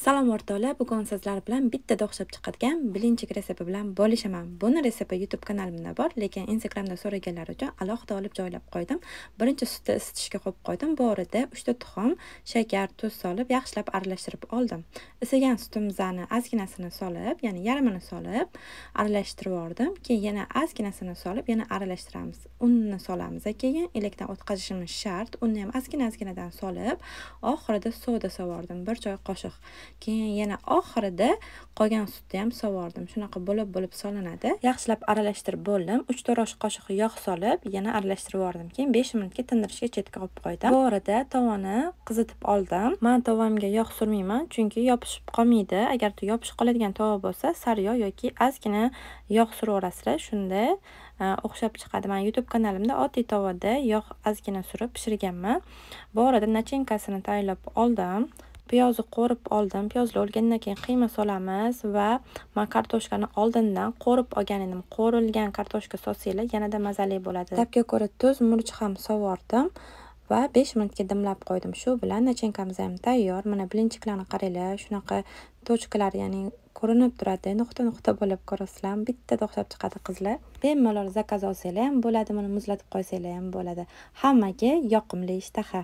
Salom o'rtoqlar, bugun sizlar bilan bittada o'xshab chiqadigan bilinchik resepi bilan bo'lishaman. Buni resepi YouTube kanalimda bor, lekin Instagramda so'raganlar uchun alohida olib joylab qo'ydim. Birinchi sutni isitishga qo'yib qo'ydim. Bu orada 3 ta tuxum, shakar, tuz solib, yaxshilab aralashtirib oldim. Isigan sutimizni ozginasini solib, ya'ni yarmini solib, aralashtirib oldim. Keyin yana ozginasini solib, yana aralashtiramiz. Unni solamiz, keyin elekdan o'tkazishimiz shart. Unni ham ozgina-ozginadan solib, oxirida soda solib bir choy qoshiq. keyin yana oxirida qolgan sutni ham sovordim shunaqa bo'lib bo'lib solinadi yaxshilab aralashtirib bo'ldim uch to'rt qoshiq yog' solib yana aralashtirib yubordim keyin besh minutga tindirishga chetga olib qo'ydim bu orada tovani qizitib oldim man tovamga yog' surmayman chunki yopishib qolmaydi agar yopishib qoladigan tova bo'lsa sariyog' yoki ozgina yog' suraverasizlar shunda e, o'xshab chiqadi man youtube kanalimda oddiy tovada yog' ozgina surib pishirganman bu orada nachinkasini tayyorlab oldim piyozni qo'rib oldim piyozni olgandan keyin qiyma solamiz va man kartoshkani oldindan qo'rib olgan edim qo'rilgan kartoshka solsanglar yanada mazali bo'ladi tabga ko'ra tuz murch ham sovordim va 5 minutga dimlab qo'ydim shu bilan nachinkamiz ham tayyor mana bilinchiklarni qaranglar shunaqa tochkalar ya'ni ko'rinib turadi nuqta nuqta bo'lib ko'rasizlar bittada o'xshab chiqadi qizlar bemalol zakaz olsanglar ham bo'ladi buni muzlatib qo'ysanglar ham bo'ladi hammaga yoqimli ishtaha